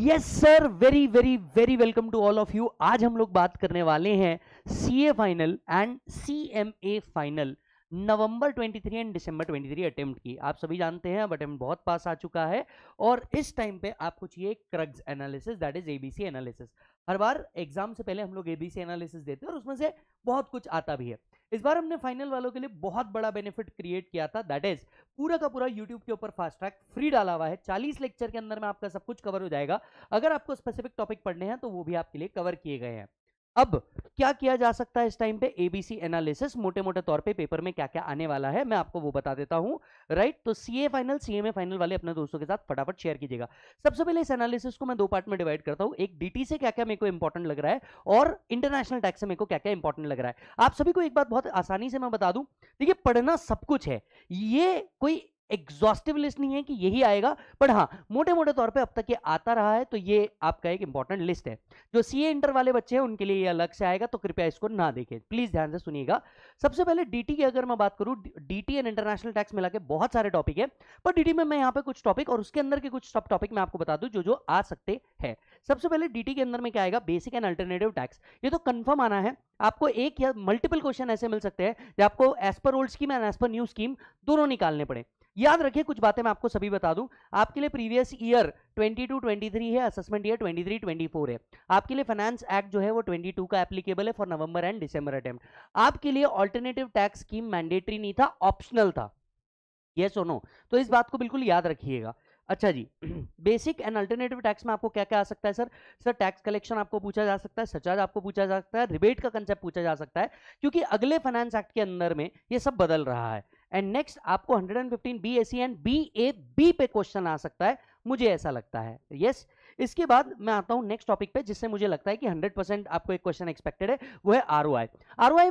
Yes sir very very very welcome to all of you आज हम लोग बात करने वाले हैं C A final and C M A final नवंबर 23 एंड दिसंबर 23 अटेम्प्ट की आप सभी जानते हैं अब अटेम्प्ट बहुत पास आ चुका है और इस टाइम पे आपको चाहिए क्रग्स analysis that is ABC analysis हर बार एग्जाम से पहले हम लोग एबीसी एनालिसिस देते हैं और उसमें से बहुत कुछ आता भी है इस बार हमने फाइनल वालों के लिए बहुत बड़ा बेनिफिट क्रिएट किया था दैट इज पूरा का पूरा यूट्यूब के ऊपर फास्ट ट्रैक फ्री डाला हुआ है चालीस लेक्चर के अंदर में आपका सब कुछ कवर हो जाएगा अगर आपको स्पेसिफिक टॉपिक पढ़ने हैं तो वो भी आपके लिए कवर किए गए हैं अब क्या किया जा सकता है इस टाइम पे एबीसी एनालिसिस मोटे मोटे तौर पे पेपर में क्या क्या आने वाला है मैं आपको वो बता देता हूं राइट तो सीए फाइनल सीएमए फाइनल वाले अपने दोस्तों के साथ फटाफट शेयर कीजिएगा सबसे पहले इस एनालिसिस को मैं दो पार्ट में डिवाइड करता हूं एक डीटी से क्या क्या मेरे को इंपॉर्टेंट लग रहा है और इंटरनेशनल टैक्स से मेरे को क्या क्या इंपॉर्टेंट लग रहा है आप सभी को एक बात बहुत आसानी से मैं बता दूं देखिए पढ़ना सब कुछ है ये कोई एग्जॉस्टिव लिस्ट नहीं है कि यही आएगा बट हाँ मोटे मोटे तौर पे अब तक ये आता रहा है तो ये आपका एक इंपॉर्टेंट लिस्ट है जो सी इंटर वाले बच्चे हैं उनके लिए ये अलग से आएगा तो कृपया इसको ना देखें प्लीज ध्यान से सुनिएगा सबसे पहले डीटी की अगर मैं बात करूँ डीटी एंड इंटरनेशनल टैक्स मिला के बहुत सारे टॉपिक है पर डीटी में मैं यहाँ पे कुछ टॉपिक और उसके अंदर के कुछ सब टॉपिक मैं आपको बता दूँ जो जो आ सकते हैं सबसे पहले डीटी के अंदर में क्या आएगा बेसिक एंड अल्टरनेटिव टैक्स ये तो कंफर्म आना है आपको एक या मल्टीपल क्वेश्चन ऐसे मिल सकते हैं जो आपको as per old scheme and as per new scheme दोनों निकालने पड़े याद रखिए कुछ बातें मैं आपको सभी बता दूं आपके लिए प्रीवियस ईयर 22 23 है असेसमेंट ईयर 23 24 है आपके लिए फाइनेंस एक्ट जो है वो 22 का एप्लीकेबल है फॉर नवंबर एंड डिसंबर अटेम्प्ट आपके लिए ऑल्टरनेटिव टैक्स स्कीम मैंडेटरी नहीं था ऑप्शनल था yes सो नो तो इस बात को बिल्कुल याद रखिएगा अच्छा जी बेसिक एंड अल्टरनेटिव टैक्स में आपको क्या क्या आ सकता है सर सर टैक्स कलेक्शन आपको पूछा जा सकता है सचार्ज आपको पूछा जा सकता है रिबेट का कंसेप्ट पूछा जा सकता है क्योंकि अगले फाइनेंस एक्ट के अंदर में ये सब बदल रहा है एंड नेक्स्ट आपको 115 B S C and B A B पे क्वेश्चन आ सकता है मुझे ऐसा लगता है यस yes? इसके बाद मैं आता हूं नेक्स्ट टॉपिक पे जिससे मुझे लगता है कि 100% आपको एक क्वेश्चन एक्सपेक्टेड है वो है आर ओ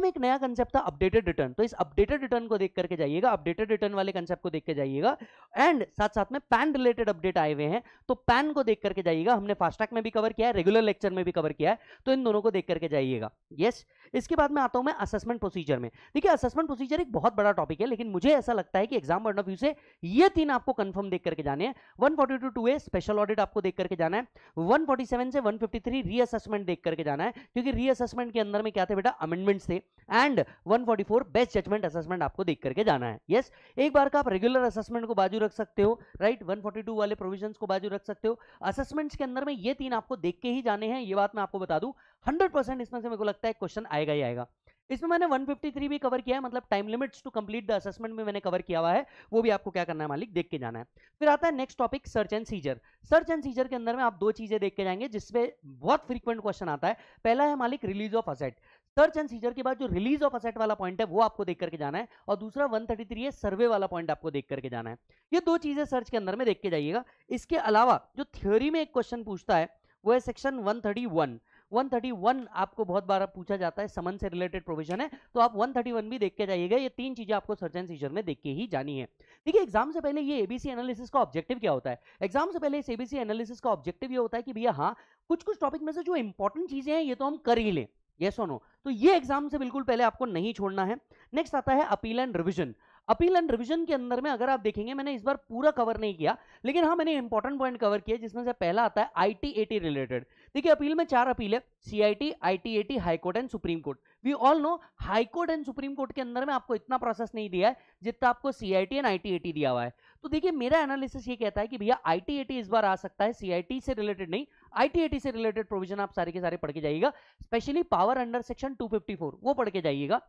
में एक नया कंसेप्ट था अपडेटेड रिटर्न तो इस अपडेटेड रिटर्न को देख करके जाइएगा अपडेटेड रिटर्न वाले कंसेप्ट को देख के जाइएगा एंड साथ साथ में पैन रिलेटेड अपडेट आए हुए हैं तो पैन को देख करके जाइएगा हमने फास्टैग में भी कवर किया है रेगुलर लेक्चर में भी कवर किया है तो इन दोनों को देख करके जाइएगा यस इसके बाद में आता हूं मैं असेसमेंट प्रोसीजर में देखिए असेसमेंट प्रोसीजर एक बहुत बड़ा टॉपिक है लेकिन मुझे ऐसा लगता है कि एग्जाम पॉइंट ऑफ व्यू से ये तीन आपको कंफर्म देख करके जाने हैं one forty two two A special audit आपको देख करके जाना जाना है 147 से 153 रीअसेसमेंट देख करके जाना है क्योंकि रीअसेसमेंट के अंदर में क्या थे बेटा अमेंडमेंट्स थे एंड 144 बेस्ट जजमेंट असेसमेंट आपको देख करके जाना है यस yes? एक बार का आप रेगुलर असेसमेंट को बाजू रख सकते हो राइट right? 142 वाले प्रोविजन को बाजू रख सकते हो असेसमेंट्स के अंदर में ये तीन आपको देख के ही जाने हैं ये बात मैं आपको बता दूं हंड्रेड इसमें से मेरे को लगता है क्वेश्चन आएगा ही आएगा इसमें मैंने 153 भी कवर किया है मतलब time limits to complete the assessment में मैंने कवर किया हुआ है वो भी आपको क्या करना है मालिक देख के जाना है फिर आता है next topic search and seizure search and seizure के अंदर में आप दो चीजें देख के जाएंगे जिसमें बहुत फ्रीक्वेंट क्वेश्चन आता है पहला है मालिक release of asset search and seizure के बाद जो रिलीज ऑफ असेट वाला पॉइंट है वो आपको देख करके जाना है और दूसरा वन है सर्वे वाला पॉइंट आपको देख करके जाना है ये दो चीजें सर्च के अंदर में देख के जाइएगा इसके अलावा जो थ्योरी में एक क्वेश्चन पूछता है वो है सेक्शन वन 131 आपको बहुत बार पूछा जाता है समन से रिलेटेड प्रोविजन है तो आप 131 भी देख के जाइएगा ये तीन चीजें आपको सर्च एंड सीजर में देख के ही जानी है देखिए एग्जाम से पहले ये एबीसी एनालिसिस का ऑब्जेक्टिव क्या होता है एग्जाम से पहले इस एबीसी एनालिसिस का ऑब्जेक्टिव ये होता है कि भैया हाँ कुछ कुछ टॉपिक में से जो इंपॉर्टेंट चीजें हैं ये तो हम कर ही लें येस और नो तो ये एग्जाम से बिल्कुल पहले आपको नहीं छोड़ना है नेक्स्ट आता है appeal and revision appeal and revision के अंदर में अगर आप देखेंगे मैंने इस बार पूरा कवर नहीं किया लेकिन हाँ मैंने इंपॉर्टेंट पॉइंट कवर किया जिसमें से पहला आता है आई टी रिलेटेड देखिए अपील में चार अपील है CIT ITAT high court and supreme court we all know high court and supreme court के अंदर में आपको इतना प्रोसेस नहीं दिया है जितना आपको सीआईटी एंड आईटीएटी दिया हुआ है तो देखिए मेरा एनालिसिस ये कहता है कि भैया आईटीएटी इस बार आ सकता है सीआईटी से रिलेटेड नहीं आईटीएटी से रिलेटेड प्रोविजन आप सारे के सारे पढ़ के जाइएगा specially power under section four वो पढ़ के जाइएगा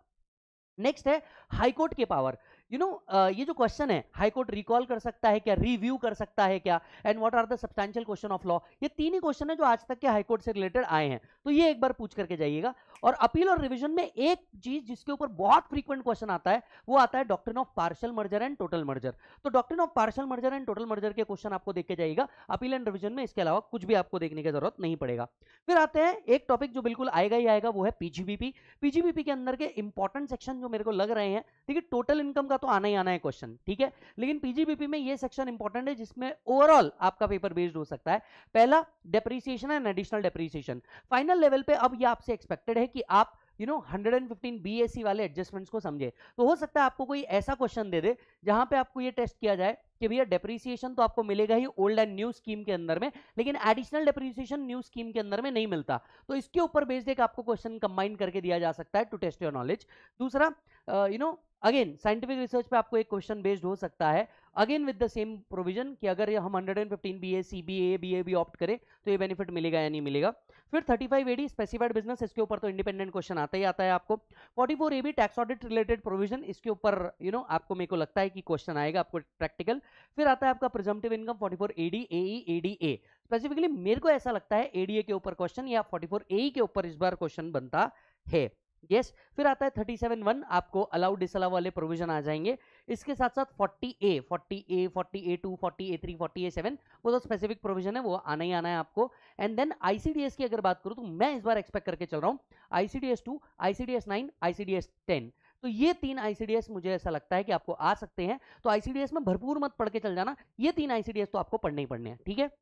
नेक्स्ट है हाईकोर्ट के power you you know know, uh, ये जो क्वेश्चन है हाई कोर्ट रिकॉल कर सकता है क्या रिव्यू कर सकता है क्या and what are the substantial question of law ये तीन ही क्वेश्चन है जो आज तक के हाई कोर्ट से रिलेटेड आए हैं तो ये एक बार पूछ करके जाइएगा और अपील और रिविजन में एक चीज जिसके ऊपर बहुत फ्रीक्वेंट क्वेश्चन आता है वो आता है doctor of partial merger and total merger तो doctor of partial merger and total merger के क्वेश्चन आपको देखे जाएगा अपील एंड रिविजन में इसके अलावा कुछ भी आपको देखने की जरूरत नहीं पड़ेगा फिर आते हैं एक टॉपिक जो बिल्कुल आएगा ही आएगा वो है पीजीबीपी पीजीबीपी के अंदर के इंपॉर्टेंट सेक्शन जो मेरे को लग रहे हैं देखिए टोटल इनकम का तो आना ही आना है क्वेश्चन ठीक है लेकिन पीजीबीपी में ये सेक्शन इंपॉर्टेंट है जिसमें ओवरऑल आपका पेपर बेस्ड हो सकता है पहला depreciation and additional depreciation final level पे अब ये आपसे एक्सपेक्टेड है कि आप यू नो 115 बीएससी वाले एडजस्टमेंट्स को समझे तो हो सकता है आपको कोई ऐसा क्वेश्चन दे दे जहां पे आपको ये टेस्ट किया जाए कि भैया डेप्रिसिएशन तो आपको मिलेगा ही ओल्ड एंड न्यू स्कीम के अंदर में लेकिन एडिशनल डेप्रिसिएशन न्यू स्कीम के अंदर में नहीं मिलता तो इसके ऊपर बेस्ड एक आपको क्वेश्चन कंबाइन करके दिया जा सकता है टू टेस्ट योर नॉलेज दूसरा you uh, know again scientific research पे आपको एक क्वेश्चन बेस्ड हो सकता है again with the same provision कि अगर हम 115 B A C B A B भी ऑप्ट करें तो ये बेनिफिट मिलेगा या नहीं मिलेगा फिर 35 एडी स्पेसिफाइड बिजनेस इसके ऊपर तो इंडिपेंडेंट क्वेश्चन आता ही आता है आपको 44 A B tax audit related provision इसके ऊपर यू नो आपको मेरे को लगता है कि क्वेश्चन आएगा आपको प्रैक्टिकल फिर आता है आपका presumptive income 44 AD A AD A specifically मेरे को ऐसा लगता है एडीए के ऊपर क्वेश्चन या 44 ए e के ऊपर इस बार क्वेश्चन बनता है यस yes, फिर आता है थर्टी सेवन वन आपको अलाउ डिसअलाउ वाले प्रोविजन आ जाएंगे इसके साथ साथ forty A forty A forty A two forty A three forty A seven वो तो स्पेसिफिक प्रोविजन है वो आना ही आना है आपको एंड देन आईसीडीएस की अगर बात करूँ तो मैं इस बार एक्सपेक्ट करके चल रहा हूँ ICDS two ICDS nine ICDS ten तो ये तीन आईसीडीएस मुझे ऐसा लगता है कि आपको आ सकते हैं तो आईसीडीएस में भरपूर मत पढ़ के चल जाना ये तीन आईसीडीएस तो आपको पढ़ने ही पढ़ने हैं ठीक है थीके?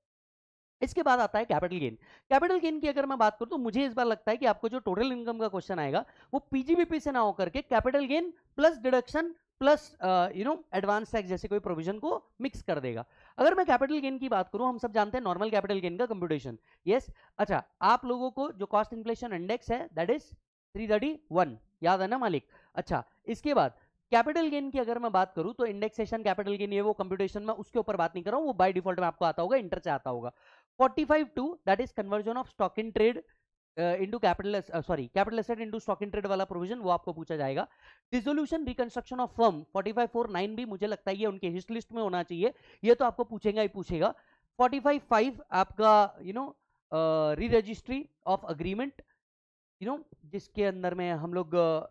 इसके बाद आता है कैपिटल गेन कैपिटल गेन की अगर मैं बात करूं तो मुझे इस बार लगता है कि आपको जो टोटल इनकम का क्वेश्चन आएगा वो पीजीबीपी से ना होकर के capital gain plus deduction plus you know advance tax जैसे कोई प्रोविजन को मिक्स कर देगा अगर मैं कैपिटल गेन की बात करूं हम सब जानते हैं नॉर्मल कैपिटल गेन का कंप्यूटेशन यस yes? अच्छा आप लोगों को जो कॉस्ट इन्फ्लेशन इंडेक्स है दैट इज थ्री याद है ना मालिक अच्छा इसके बाद कैपिटल गेन की अगर मैं बात करूं तो इंडेक्सेशन कैपिटल गेन ये वो कंप्यूटेशन में उसके ऊपर बात नहीं कर रहा हूं वो बाय डिफॉल्ट में आपको आता होगा इंटर से आता होगा 45.2 that is conversion of stock in trade into capital sorry capital asset into stock in trade वाला प्रोविजन वो आपको पूछा जाएगा डिसोल्यूशन रिकंस्ट्रक्शन ऑफ फर्म 4549 भी मुझे लगता है ये उनके हिस्ट लिस्ट में होना चाहिए ये तो आपको पूछेगा ही पूछेगा 455 आपका you know re registry of agreement you know जिसके अंदर में हम लोग uh,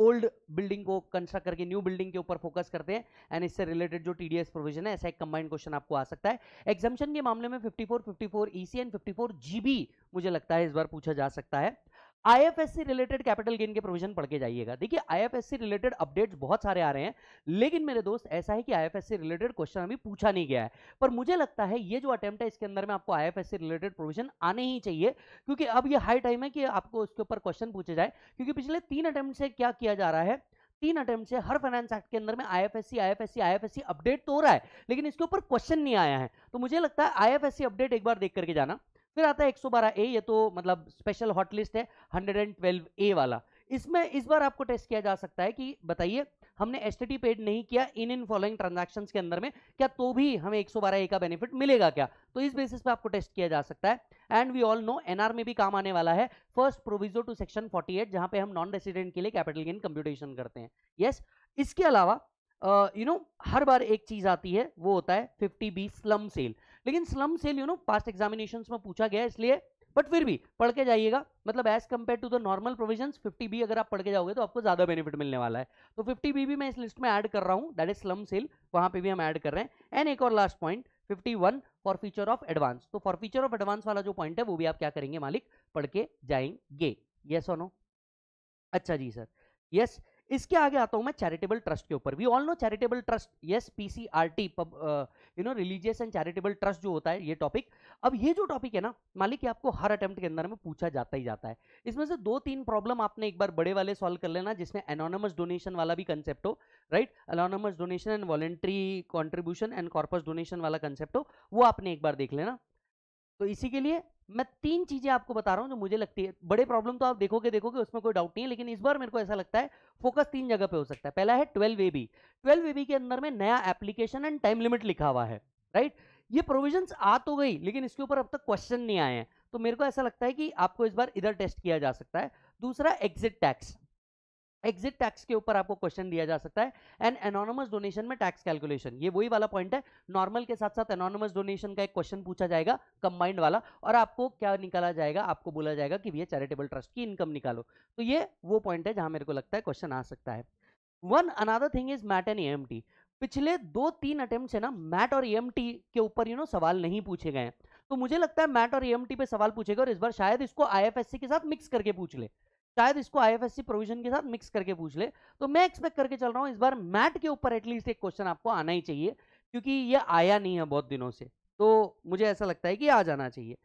ओल्ड बिल्डिंग को कंस्ट्रक्ट करके न्यू बिल्डिंग के ऊपर फोकस करते हैं एंड इससे रिलेटेड जो टीडीएस प्रोविजन है ऐसा एक कंबाइंड क्वेश्चन आपको आ सकता है एग्जामेशन के मामले में 54, 54 ईसी एंड 54 जीबी मुझे लगता है इस बार पूछा जा सकता है आईएफएससी रिलेटेड कैपिटल गेन के प्रोविजन पढ़ के जाइएगा देखिए आईएफएससी रिलेटेड अपडेट्स बहुत सारे आ रहे हैं लेकिन मेरे दोस्त ऐसा है कि आईएफएससी रिलेटेड क्वेश्चन अभी पूछा नहीं गया है पर मुझे लगता है ये जो अटेम्प्ट है इसके अंदर में आपको आईएफएससी रिलेटेड प्रोविजन आने ही चाहिए क्योंकि अब ये हाई टाइम है कि आपको उसके ऊपर क्वेश्चन पूछे जाए क्योंकि पिछले तीन अटेम्प्ट से क्या किया जा रहा है तीन अटेम्प्ट से हर फाइनेंस एक्ट के अंदर में आईएफएससी आईएफएससी आईएफएससी अपडेट तो हो रहा है लेकिन इसके ऊपर क्वेश्चन नहीं आया है तो मुझे लगता है आईएफएससी अपडेट एक बार देख करके जाना फिर आता है एक सौ बारह ए ये तो मतलब स्पेशल हॉट लिस्ट है ट्वेल्व ए वाला इसमें इस बार आपको टेस्ट किया जा सकता है कि बताइए हमने एस पेड नहीं किया इन इन फॉलोइंग ट्रांजेक्शन के अंदर में क्या तो भी हमें 112 ए का बेनिफिट मिलेगा क्या तो इस बेसिस पे आपको टेस्ट किया जा सकता है and we all know NR में भी काम आने वाला है फर्स्ट प्रोविजो टू सेक्शन 48 जहां पे हम नॉन रेसिडेंट के लिए कैपिटल गेन कंप्यूटेशन करते हैं यस yes, इसके अलावा you uh, know you know, हर बार एक चीज आती है वो होता है फिफ्टी बी स्लम सेल लेकिन slum sale you know past examination में पूछा गया इसलिए बट फिर भी पढ़ के जाइएगा मतलब as compare to the normal provision fifty B अगर आप पढ़ के जाओगे तो आपको ज्यादा बेनिफिट मिलने वाला है तो फिफ्टी बी भी मैं इस लिस्ट में ऐड कर रहा हूँ दैट इज स्लम सेल वहां पे भी हम ऐड कर रहे हैं एंड एक और last point 51 forfeiture of advance तो फॉर फीचर ऑफ एडवांस वाला जो पॉइंट है वो भी आप क्या करेंगे मालिक पढ़ के जाएंगे यस और नो अच्छा जी सर यस yes, इसके आगे आता हूं मैं चैरिटेबल ट्रस्ट के ऊपर we all know charitable trust yes PCRT you know religious and charitable trust जो होता है ये टॉपिक अब ये जो टॉपिक है ना मान लीजिए आपको हर अटेम्प्ट के अंदर में पूछा जाता ही जाता है इसमें से दो तीन प्रॉब्लम आपने एक बार बड़े वाले सॉल्व कर लेना जिसमें एनोनमस डोनेशन वाला भी कंसेप्ट हो right anonymous donation and voluntary contribution and corpus donation वाला कंसेप्ट हो वो आपने एक बार देख लेना तो इसी के लिए मैं तीन चीजें आपको बता रहा हूं जो मुझे लगती है बड़े प्रॉब्लम तो आप देखोगे देखोगे उसमें कोई डाउट नहीं है लेकिन इस बार मेरे को ऐसा लगता है फोकस तीन जगह पे हो सकता है पहला है twelve A B twelve A B के अंदर में नया एप्लीकेशन एंड टाइम लिमिट लिखा हुआ है राइट ये प्रोविजन आ तो गई लेकिन इसके ऊपर अब तक क्वेश्चन नहीं आए हैं तो मेरे को ऐसा लगता है कि आपको इस बार इधर टेस्ट किया जा सकता है दूसरा एग्जिट टैक्स एग्जिट टैक्स के ऊपर आपको क्वेश्चन दिया जा सकता है एंड एनोनमस डोनेशन में टैक्स कैलकुलेशन ये वही वाला पॉइंट है नॉर्मल के साथ साथ एनोनमस डोनेशन का एक क्वेश्चन पूछा जाएगा कंबाइंड वाला और आपको क्या निकाला जाएगा आपको बोला जाएगा कि भैया चैरिटेबल ट्रस्ट की इनकम निकालो तो ये वो पॉइंट है जहां मेरे को लगता है क्वेश्चन आ सकता है one another thing is MAT and M पिछले दो तीन अटेम्प्ट है ना मैट और एम के ऊपर यू नो सवाल नहीं पूछे गए तो मुझे लगता है मैट और एम पे सवाल पूछेगा और इस बार शायद इसको आई के साथ मिक्स करके पूछ ले शायद इसको आईएफएससी प्रोविजन के साथ मिक्स करके पूछ ले तो मैं एक्सपेक्ट करके चल रहा हूँ इस बार मैट के ऊपर एटलीस्ट एक क्वेश्चन आपको आना ही चाहिए क्योंकि ये आया नहीं है बहुत दिनों से तो मुझे ऐसा लगता है कि आ जाना चाहिए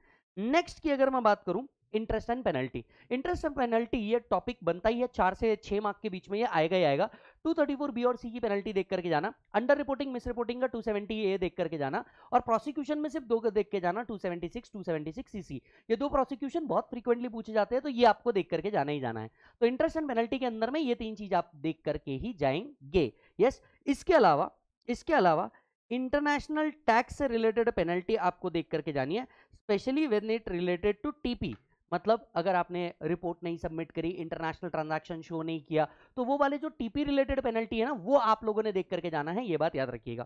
नेक्स्ट की अगर मैं बात करूँ interest and penalty interest and penalty ये टॉपिक बनता ही है चार से छह मार्क के बीच में ये आएगा ही आएगा 234 बी और सी की पेनल्टी देख करके जाना अंडर रिपोर्टिंग मिस रिपोर्टिंग का 270 ए देख करके जाना और प्रोसिक्यूशन में सिर्फ दो देख के जाना 276 276 सी ये दो प्रोसिक्यूशन बहुत फ्रीक्वेंटली पूछे जाते हैं तो ये आपको देख करके जाना ही जाना है तो इंटरेस्ट एंड पेनल्टी के अंदर में ये तीन चीज़ आप देख करके ही जाएंगे यस इसके अलावा इसके अलावा इंटरनेशनल टैक्स से रिलेटेड पेनल्टी आपको देख करके जानी है specially when it related to TP मतलब अगर आपने रिपोर्ट नहीं सबमिट करी इंटरनेशनल ट्रांजैक्शन शो नहीं किया तो वो वाले जो टीपी रिलेटेड पेनल्टी है ना वो आप लोगों ने देख करके जाना है ये बात याद रखिएगा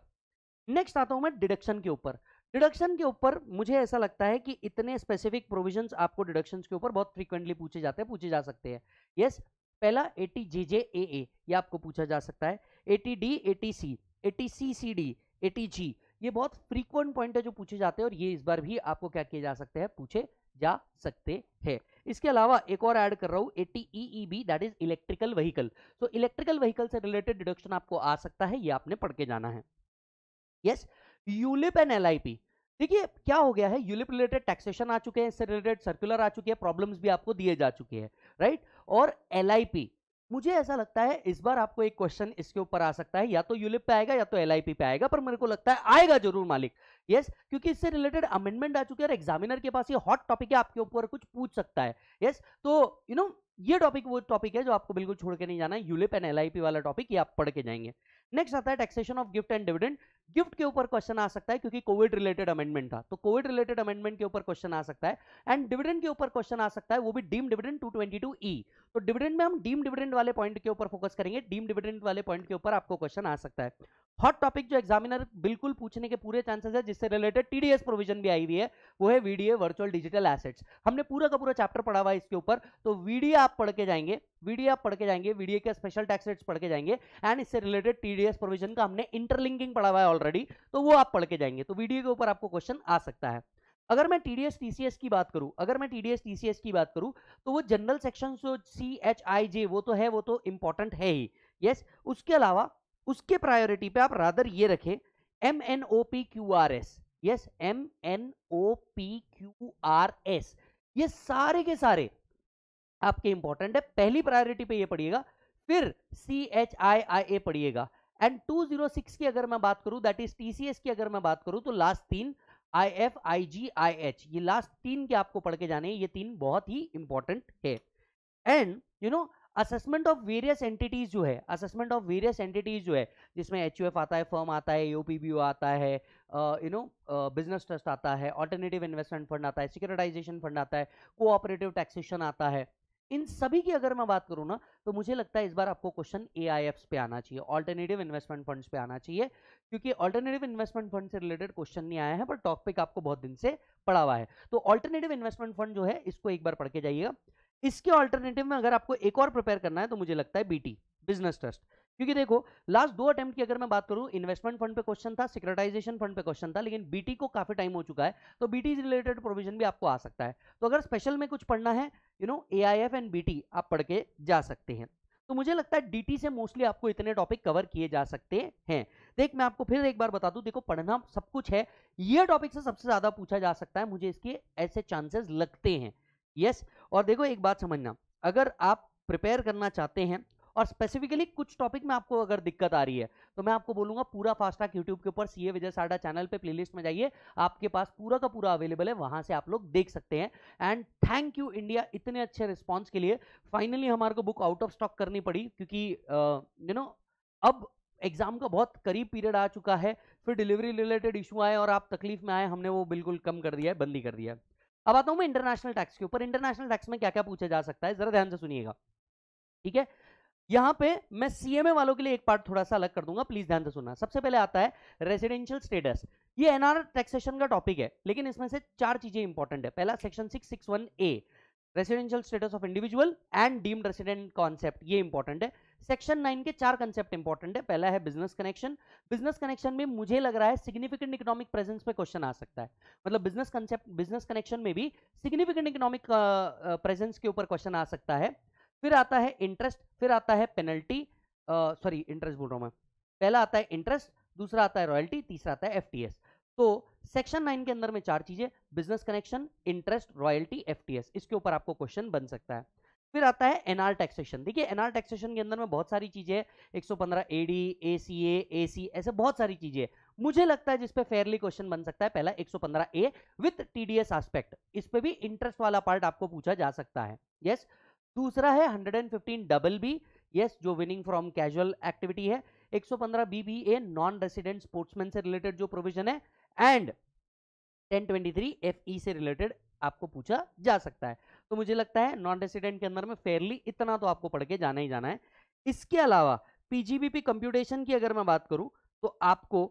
नेक्स्ट आता हूं मैं डिडक्शन के ऊपर डिडक्शन के ऊपर मुझे ऐसा लगता है कि इतने स्पेसिफिक प्रोविजंस आपको डिडक्शन के ऊपर बहुत फ्रीक्वेंटली पूछे जाते हैं पूछे जा सकते हैं यस पहला एटी जे जे ए ए ये आपको पूछा जा सकता है eighty D eighty C eighty C C D eighty G ये बहुत फ्रीक्वेंट पॉइंट है जो पूछे जाते हैं और ये इस बार भी आपको क्या किए जा सकते हैं पूछे जा सकते हैं इसके अलावा एक और ऐड कर रहा हूँ eighty E E B that is electrical vehicle so electrical vehicle से रिलेटेड डिडक्शन आपको आ सकता है ये आपने पढ़ के जाना है यस यूलिप एंड एल देखिए क्या हो गया है यूलिप रिलेटेड टैक्सेशन आ चुके हैं इससे रिलेटेड सर्कुलर आ चुके हैं प्रॉब्लम्स भी आपको दिए जा चुके हैं राइट और एल आई पी मुझे ऐसा लगता है इस बार आपको एक क्वेश्चन इसके ऊपर आ सकता है या तो यूलिप पे आएगा या तो एल पे आएगा पर मेरे को लगता है आएगा जरूर मालिक यस yes, क्योंकि इससे रिलेटेड अमेंडमेंट आ चुके हैं और एग्जामिनर के पास ये हॉट टॉपिक है आपके ऊपर कुछ पूछ सकता है यस yes, तो यू you नो know, ये टॉपिक वो टॉपिक है जो आपको बिल्कुल छोड़ के नहीं जाना है यूलिप एंड एल वाला टॉपिक ये आप पढ़ के जाएंगे नेक्स्ट आता है taxation of gift and dividend gift के ऊपर क्वेश्चन आ सकता है क्योंकि कोविड रिलेटेड अमेंडमेंट था तो कोविड रिलेटेड अमेंडमेंट के ऊपर क्वेश्चन आ सकता है एंड डिविडेंड के ऊपर क्वेश्चन आ सकता है वो भी डीम डिविडेंड टू ई तो डिविडेंड में हम डीम डिविडेंड वाले पॉइंट के ऊपर फोकस करेंगे डीम डिविडेंड वाले पॉइंट के ऊपर आपको क्वेश्चन आ सकता है हॉट टॉपिक जो एग्जामिनर बिल्कुल पूछने के पूरे चांसेस है जिससे रिलेटेड टीडीएस प्रोविजन भी आई हुई है वो है वीडीए वर्चुअल डिजिटल एसेट्स हमने पूरा का पूरा चैप्टर पढ़ा हुआ है इसके ऊपर तो वीडीए आप पढ़ के जाएंगे वीडियो आप पढ़ के जाएंगे वीडियो के स्पेशल टैक्स रेट्स पढ़ के जाएंगे एंड इससे रिलेटेड टीडीएस प्रोविजन का हमने इंटरलिंकिंग पढ़ा हुआ है ऑलरेडी तो वो आप पढ़ के जाएंगे तो वीडियो के ऊपर आपको क्वेश्चन आ सकता है अगर मैं टीडीएस टीसीएस की बात करूं अगर मैं टीडीएस टीसीएस की बात करूं तो वो जनरल सेक्शन जो सी एच आई जे वो तो है वो तो इंपॉर्टेंट है ही यस yes, उसके अलावा उसके प्रायोरिटी पे आप रादर ये रखें M N O P Q R S yes M N O P Q R S ये सारे के सारे आपके इंपॉर्टेंट है पहली प्रायोरिटी पे ये पढ़िएगा फिर सी एच आई आई ए पढ़िएगा एंड टू जीरो सिक्स की अगर मैं बात करूं दैट इज टीसीएस की अगर मैं बात करूं तो लास्ट तीन I F I G I H ये लास्ट तीन के आपको पढ़ के जाने ये तीन बहुत ही इंपॉर्टेंट है and you know assessment of various entities जो है असेसमेंट ऑफ वेरियस एंटिटीज जो है जिसमें एच आता है फर्म आता है यू आता है यू नो बिजनेस ट्रस्ट आता है ऑल्टरनेटिव इन्वेस्टमेंट फंड आता है सिक्योरिटाइजेशन फंड आता है कोऑपरेटिव टैक्सेशन आता है इन सभी की अगर मैं बात करूं ना तो मुझे लगता है इस बार आपको क्वेश्चन ए पे आना चाहिए ऑल्टरनेटिव इन्वेस्टमेंट फंड्स पे आना चाहिए क्योंकि ऑल्टरनेटिव इन्वेस्टमेंट फंड से रिलेटेड क्वेश्चन नहीं आया है पर टॉपिक आपको बहुत दिन से पड़ा हुआ है तो ऑल्टरनेटिव इन्वेस्टमेंट फंड जो है इसको एक बार पढ़ के जाइएगा इसके ऑल्टरनेटिव में अगर आपको एक और प्रिपेयर करना है तो मुझे लगता है बीटी बिजनेस ट्रस्ट क्योंकि देखो लास्ट दो अटेम्प्ट की अगर मैं बात करूं इन्वेस्टमेंट फंड पे क्वेश्चन था सिक्रेटाइजेशन फंड पे क्वेश्चन था लेकिन बीटी को काफी टाइम हो चुका है तो बीटी रिलेटेड प्रोविजन भी आपको आ सकता है तो अगर स्पेशल में कुछ पढ़ना है you know A I F and B T आप पढ़ के जा सकते हैं तो मुझे लगता है डीटी से मोस्टली आपको इतने टॉपिक कवर किए जा सकते हैं देख मैं आपको फिर एक बार बता दूं देखो पढ़ना सब कुछ है ये टॉपिक से सबसे ज़्यादा पूछा जा सकता है मुझे इसके ऐसे चांसेस लगते हैं यस और देखो एक बात समझना अगर आप प्रिपेयर करना चाहते हैं और स्पेसिफिकली कुछ टॉपिक में आपको अगर दिक्कत आ रही है तो मैं आपको बोलूंगा पूरा फास्टैग यूट्यूब के ऊपर सीए विजय साडा चैनल पे प्लेलिस्ट में जाइए आपके पास पूरा का पूरा अवेलेबल है वहां से आप लोग देख सकते हैं एंड थैंक यू इंडिया इतने अच्छे रिस्पॉन्स के लिए फाइनली हमारे को बुक आउट ऑफ स्टॉक करनी पड़ी क्योंकि यू नो अब एग्जाम का बहुत करीब पीरियड आ चुका है फिर डिलीवरी रिलेटेड इशू आए और आप तकलीफ में आए हमने वो बिल्कुल कम कर दिया है बंदी कर दिया है अब आता हूं मैं इंटरनेशनल टैक्स के ऊपर इंटरनेशनल टैक्स में क्या क्या पूछा जा सकता है जरा ध्यान से सुनिएगा ठीक है यहां पे मैं सीएमए वालों के लिए एक पार्ट थोड़ा सा अलग कर दूंगा प्लीज ध्यान से सुनना सबसे पहले आता है रेजिडेंशियल स्टेटस ये एनआर टैक्सेशन का टॉपिक है लेकिन इसमें से चार चीजें इंपॉर्टेंट है पहला section six six one A residential status of individual and deemed resident concept ये इंपॉर्टेंट है सेक्शन नाइन के चार कंसेप्ट इंपॉर्टेंट है पहला है बिजनेस कनेक्शन बिजनेस कनेक्शन में मुझे लग रहा है सिग्निफिकेंट इकोनॉमिक प्रेजेंस पे क्वेश्चन आ सकता है मतलब बिजनेस कंसेप्ट बिजनेस कनेक्शन में भी सिग्निफिकेंट इकोनॉमिक प्रेजेंस के ऊपर क्वेश्चन आ सकता है फिर आता है इंटरेस्ट फिर आता है पेनल्टी सॉरी इंटरेस्ट बोल रहा हूं मैं पहला आता है इंटरेस्ट दूसरा आता है रॉयल्टी तीसरा आता है एफ तो सेक्शन नाइन के अंदर में चार चीजें business connection interest royalty F इसके ऊपर आपको क्वेश्चन बन सकता है फिर आता है एनआर टैक्सेशन देखिए एनआर टैक्सेशन के अंदर में बहुत सारी चीजें 115 एडी एसीए एसी ऐसे बहुत सारी चीजें मुझे लगता है जिसपे फेयरली क्वेश्चन बन सकता है पहला 115 ए विथ टीडीएस एस्पेक्ट इस पे भी इंटरेस्ट वाला पार्ट आपको पूछा जा सकता है यस yes? दूसरा है 115 डबल बी यस जो विनिंग फ्रॉम कैजुअल एक्टिविटी है 115 B B A non resident sportsman से रिलेटेड जो प्रोविजन है एंड 1023 एफ ई से रिलेटेड आपको पूछा जा सकता है तो मुझे लगता है नॉन रेसिडेंट के अंदर में फेयरली इतना तो आपको पढ़ के जाना ही जाना है इसके अलावा पीजीबीपी कंप्यूटेशन की अगर मैं बात करूं तो आपको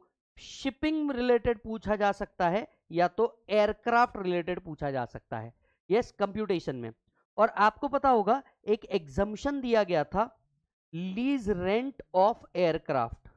शिपिंग रिलेटेड पूछा जा सकता है या तो एयरक्राफ्ट रिलेटेड पूछा जा सकता है यस yes, कंप्यूटेशन में और आपको पता होगा एक एग्जम्पन दिया गया था lease rent of aircraft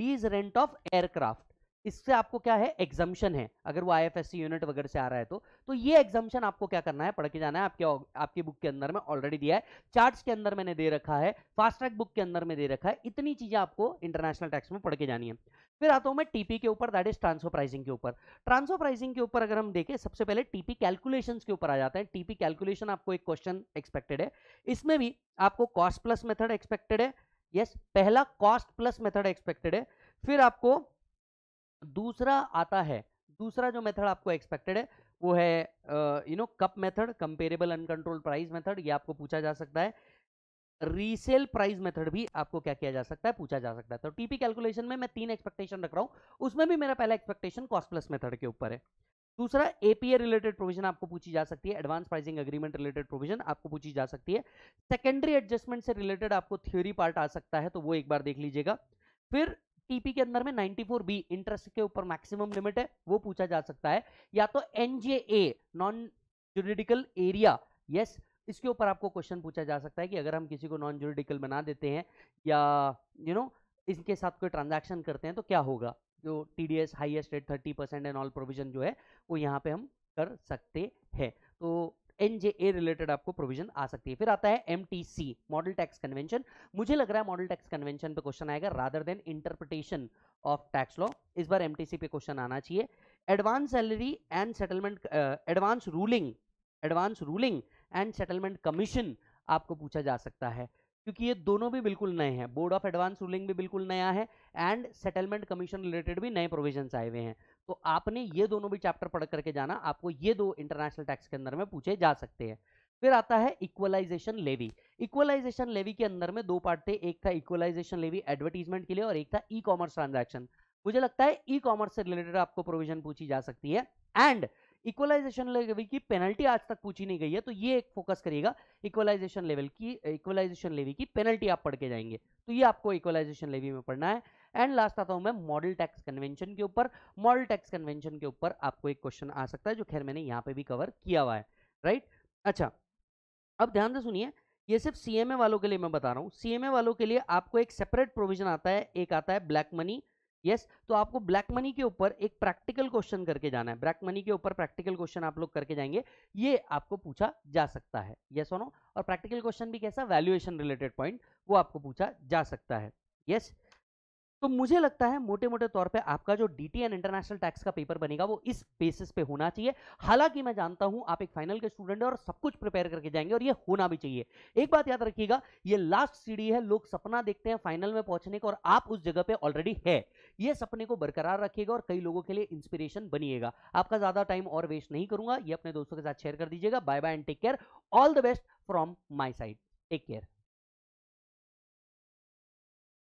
lease rent of aircraft इससे आपको क्या है एग्जाम्शन है अगर वो आई यूनिट वगैरह से आ रहा है तो तो ये एग्जाम्शन आपको क्या करना है पढ़ के जाना है आपके आपकी बुक के अंदर में ऑलरेडी दिया है चार्ट्स के अंदर मैंने दे रखा है फास्ट ट्रैक बुक के अंदर में दे रखा है इतनी चीज़ें आपको इंटरनेशनल टैक्स में पढ़ के जानी है फिर आता हूँ मैं टीपी के ऊपर दैट इज ट्रांसफर प्राइसिंग के ऊपर ट्रांसफर प्राइसिंग के ऊपर अगर हम देखें सबसे पहले टीपी कैलकुलेशन के ऊपर आ जाता है टीपी कैलकुलेशन आपको एक क्वेश्चन एक्सपेक्टेड है इसमें भी आपको कॉस्ट प्लस मेथड एक्सपेक्टेड है यस पहला कॉस्ट प्लस मेथड एक्सपेक्टेड है फिर आपको दूसरा आता है दूसरा जो मेथड आपको एक्सपेक्टेड है वो है you know CUP method comparable uncontrolled price method ये आपको पूछा जा सकता है रीसेल प्राइस मेथड भी आपको क्या किया जा सकता है पूछा जा सकता है तो टीपी कैलकुलेशन में मैं तीन एक्सपेक्टेशन रख रहा हूं उसमें भी मेरा पहला एक्सपेक्टेशन कॉस्ट प्लस मेथड के ऊपर है दूसरा एपीए रिलेटेड प्रोविजन आपको पूछी जा सकती है advance pricing agreement related provision आपको पूछी जा सकती है सेकेंडरी एडजस्टमेंट से रिलेटेड आपको थ्योरी पार्ट आ सकता है तो वो एक बार देख लीजिएगा फिर टीपी के अंदर में 94 बी इंटरेस्ट के ऊपर मैक्सिमम लिमिट है वो पूछा जा सकता है या तो NJA non judicial area yes इसके ऊपर आपको क्वेश्चन पूछा जा सकता है कि अगर हम किसी को नॉन जुडिडिकल बना देते हैं या यू you नो know, इनके साथ कोई ट्रांजैक्शन करते हैं तो क्या होगा जो T D S highest rate thirty percent and all provision जो है वो यहाँ पे हम कर सकते हैं तो एनजेए रिलेटेड आपको प्रोविजन आ सकती है फिर आता है एमटीसी मॉडल टैक्स कन्वेंशन मुझे लग रहा है मॉडल टैक्स कन्वेंशन पे क्वेश्चन आएगा rather than interpretation of tax law इस बार एमटीसी पे क्वेश्चन आना चाहिए advance salary and settlement advance ruling advance ruling and settlement commission आपको पूछा जा सकता है क्योंकि ये दोनों भी बिल्कुल नए हैं बोर्ड ऑफ एडवांस रूलिंग भी बिल्कुल नया है एंड सेटलमेंट कमीशन रिलेटेड भी नए प्रोविजन आए हुए हैं तो आपने ये दोनों भी चैप्टर पढ़ करके जाना आपको ये दो इंटरनेशनल टैक्स के अंदर में पूछे जा सकते हैं फिर आता है इक्वलाइजेशन लेवी इक्वलाइजेशन लेवी के अंदर में दो पार्ट थे एक था इक्वलाइजेशन लेवी एडवर्टीजमेंट के लिए और एक था ई कॉमर्स ट्रांजेक्शन मुझे लगता है ई कॉमर्स से रिलेटेड आपको प्रोविजन पूछी जा सकती है एंड इक्वलाइजेशन लेवल की पेनल्टी आज तक पूछी नहीं गई है तो ये एक फोकस करिएगा इक्वलाइजेशन लेवल की इक्वलाइजेशन लेवी की पेनल्टी आप पढ़ के जाएंगे तो ये आपको इक्वलाइजेशन लेवी में पढ़ना है एंड लास्ट आता हूं मैं मॉडल टैक्स कन्वेंशन के ऊपर मॉडल टैक्स कन्वेंशन के ऊपर आपको एक क्वेश्चन आ सकता है जो खैर मैंने यहाँ पे भी कवर किया हुआ है राइट अच्छा अब ध्यान से सुनिए ये सिर्फ सीएमए वालों के लिए मैं बता रहा हूँ सीएमए वालों के लिए आपको एक सेपरेट प्रोविजन आता है एक आता है ब्लैक मनी यस तो आपको ब्लैक मनी के ऊपर एक प्रैक्टिकल क्वेश्चन करके जाना है ब्लैक मनी के ऊपर प्रैक्टिकल क्वेश्चन आप लोग करके जाएंगे ये आपको पूछा जा सकता है यस yes नो और प्रैक्टिकल क्वेश्चन भी कैसा वैल्यूएशन रिलेटेड पॉइंट वो आपको पूछा जा सकता है यस yes? तो मुझे लगता है मोटे मोटे तौर पे आपका जो डी इंटरनेशनल टैक्स का पेपर बनेगा वो इस बेसिस पे होना चाहिए हालांकि मैं जानता हूं आप एक फाइनल के स्टूडेंट हैं और सब कुछ प्रिपेयर करके जाएंगे और ये होना भी चाहिए एक बात याद रखिएगा ये लास्ट सीढ़ी है लोग सपना देखते हैं फाइनल में पहुंचने का और आप उस जगह पर ऑलरेडी है ये सपने को बरकरार रखिएगा और कई लोगों के लिए इंस्पिरेशन बनिएगा आपका ज्यादा टाइम और वेस्ट नहीं करूंगा ये अपने दोस्तों के साथ शेयर कर दीजिएगा bye bye and take care all the best from my side take care